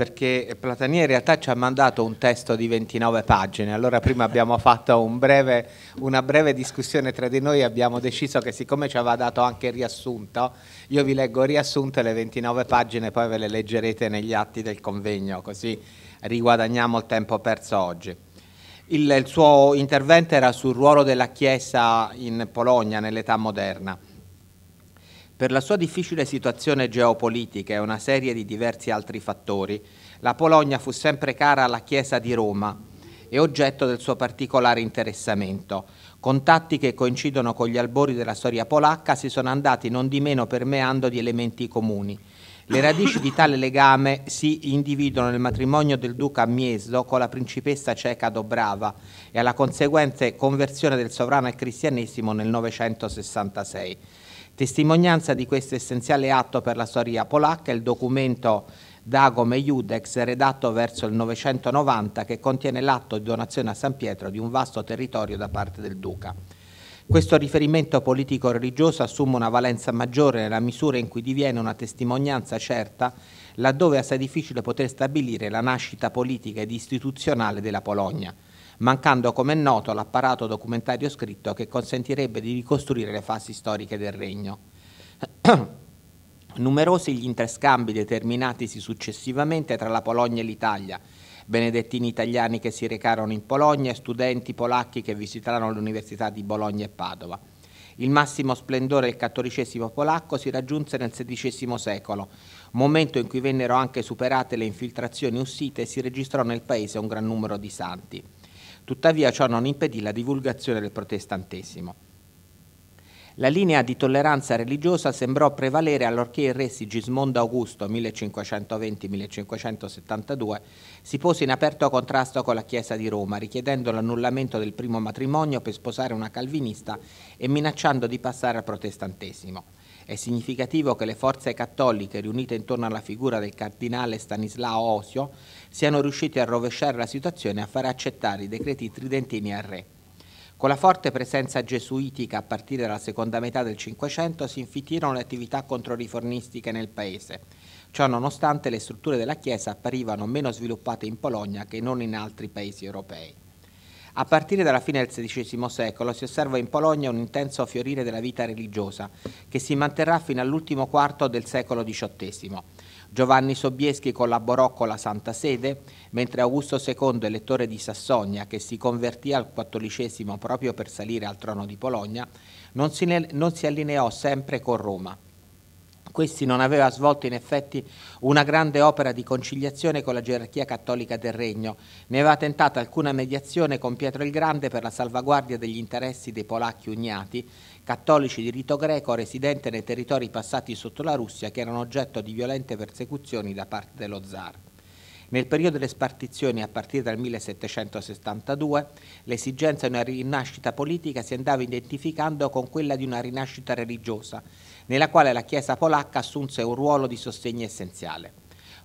perché Platania in realtà ci ha mandato un testo di 29 pagine, allora prima abbiamo fatto un breve, una breve discussione tra di noi e abbiamo deciso che siccome ci aveva dato anche il riassunto, io vi leggo il riassunto le 29 pagine poi ve le leggerete negli atti del convegno, così riguadagniamo il tempo perso oggi. il, il suo intervento era sul ruolo della Chiesa in Polonia nell'età moderna per la sua difficile situazione geopolitica e una serie di diversi altri fattori, la Polonia fu sempre cara alla Chiesa di Roma e oggetto del suo particolare interessamento. Contatti che coincidono con gli albori della storia polacca si sono andati non di meno permeando di elementi comuni. Le radici di tale legame si individuano nel matrimonio del duca Miesdo con la principessa ceca Dobrava e alla conseguente conversione del sovrano al cristianesimo nel 966. Testimonianza di questo essenziale atto per la storia polacca è il documento Dagome Judex redatto verso il 990 che contiene l'atto di donazione a San Pietro di un vasto territorio da parte del Duca. Questo riferimento politico-religioso assume una valenza maggiore nella misura in cui diviene una testimonianza certa laddove è assai difficile poter stabilire la nascita politica ed istituzionale della Polonia mancando come è noto l'apparato documentario scritto che consentirebbe di ricostruire le fasi storiche del regno. Numerosi gli interscambi determinatisi successivamente tra la Polonia e l'Italia, benedettini italiani che si recarono in Polonia e studenti polacchi che visitarono l'Università di Bologna e Padova. Il massimo splendore del cattolicesimo polacco si raggiunse nel XVI secolo, momento in cui vennero anche superate le infiltrazioni uscite e si registrò nel paese un gran numero di santi. Tuttavia ciò non impedì la divulgazione del protestantesimo. La linea di tolleranza religiosa sembrò prevalere allorché il re Sigismondo Augusto 1520-1572 si pose in aperto contrasto con la Chiesa di Roma, richiedendo l'annullamento del primo matrimonio per sposare una calvinista e minacciando di passare al protestantesimo. È significativo che le forze cattoliche riunite intorno alla figura del cardinale Stanislao Osio siano riuscite a rovesciare la situazione e a far accettare i decreti tridentini al re. Con la forte presenza gesuitica a partire dalla seconda metà del Cinquecento si infittirono le attività controriformistiche nel paese. Ciò nonostante le strutture della Chiesa apparivano meno sviluppate in Polonia che non in altri paesi europei. A partire dalla fine del XVI secolo si osserva in Polonia un intenso fiorire della vita religiosa che si manterrà fino all'ultimo quarto del secolo XVIII. Giovanni Sobieschi collaborò con la Santa Sede, mentre Augusto II, elettore di Sassonia, che si convertì al cattolicesimo proprio per salire al trono di Polonia, non si, non si allineò sempre con Roma. Questi non aveva svolto in effetti una grande opera di conciliazione con la gerarchia cattolica del regno, ne aveva tentata alcuna mediazione con Pietro il Grande per la salvaguardia degli interessi dei polacchi ugnati, cattolici di rito greco residenti nei territori passati sotto la Russia che erano oggetto di violente persecuzioni da parte dello zar. Nel periodo delle spartizioni, a partire dal 1772, l'esigenza di una rinascita politica si andava identificando con quella di una rinascita religiosa nella quale la Chiesa polacca assunse un ruolo di sostegno essenziale.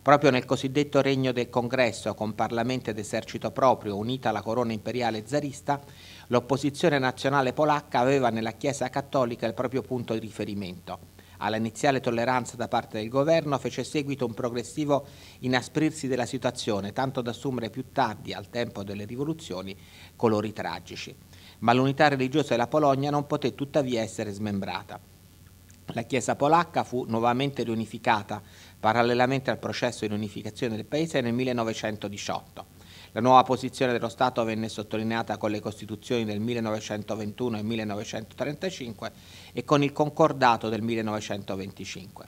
Proprio nel cosiddetto regno del congresso, con parlamento ed esercito proprio, unita alla corona imperiale zarista, l'opposizione nazionale polacca aveva nella Chiesa cattolica il proprio punto di riferimento. Alla iniziale tolleranza da parte del governo fece seguito un progressivo inasprirsi della situazione, tanto da assumere più tardi, al tempo delle rivoluzioni, colori tragici. Ma l'unità religiosa della Polonia non poté tuttavia essere smembrata. La Chiesa polacca fu nuovamente riunificata parallelamente al processo di riunificazione del paese nel 1918. La nuova posizione dello Stato venne sottolineata con le Costituzioni del 1921 e 1935 e con il Concordato del 1925.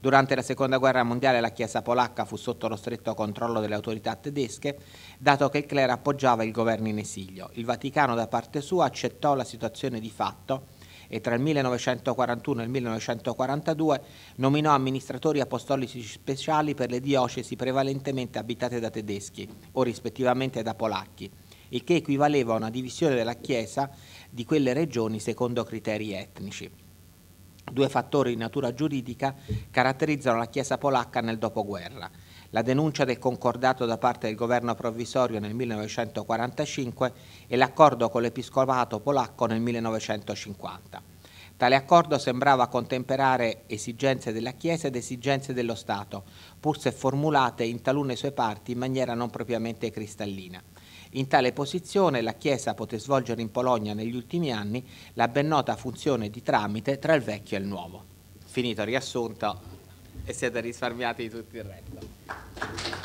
Durante la Seconda Guerra Mondiale la Chiesa polacca fu sotto lo stretto controllo delle autorità tedesche, dato che il clero appoggiava il governo in esilio. Il Vaticano da parte sua accettò la situazione di fatto e tra il 1941 e il 1942 nominò amministratori apostolici speciali per le diocesi prevalentemente abitate da tedeschi o rispettivamente da polacchi, il che equivaleva a una divisione della Chiesa di quelle regioni secondo criteri etnici. Due fattori di natura giuridica caratterizzano la Chiesa polacca nel dopoguerra la denuncia del concordato da parte del governo provvisorio nel 1945 e l'accordo con l'episcopato polacco nel 1950. Tale accordo sembrava contemperare esigenze della Chiesa ed esigenze dello Stato, pur se formulate in talune sue parti in maniera non propriamente cristallina. In tale posizione la Chiesa poté svolgere in Polonia negli ultimi anni la ben nota funzione di tramite tra il vecchio e il nuovo. Finito il riassunto, e siete risparmiati di tutto il resto.